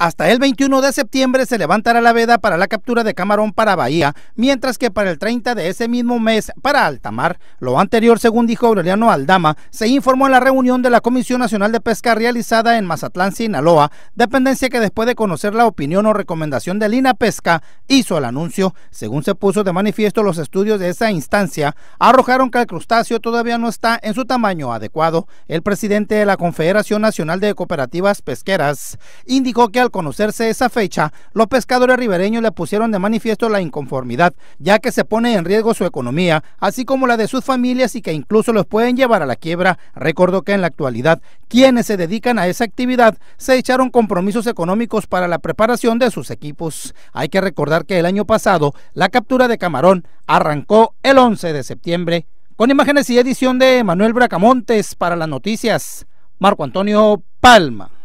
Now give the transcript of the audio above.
Hasta el 21 de septiembre se levantará la veda para la captura de camarón para Bahía, mientras que para el 30 de ese mismo mes para Altamar. Lo anterior, según dijo Aureliano Aldama, se informó en la reunión de la Comisión Nacional de Pesca realizada en Mazatlán, Sinaloa, dependencia que después de conocer la opinión o recomendación de Lina Pesca hizo el anuncio. Según se puso de manifiesto, los estudios de esa instancia arrojaron que el crustáceo todavía no está en su tamaño adecuado. El presidente de la Confederación Nacional de Cooperativas Pesqueras indicó que al conocerse esa fecha, los pescadores ribereños le pusieron de manifiesto la inconformidad, ya que se pone en riesgo su economía, así como la de sus familias y que incluso los pueden llevar a la quiebra. Recordó que en la actualidad, quienes se dedican a esa actividad se echaron compromisos económicos para la preparación de sus equipos. Hay que recordar que el año pasado, la captura de camarón arrancó el 11 de septiembre. Con imágenes y edición de Manuel Bracamontes para las noticias, Marco Antonio Palma.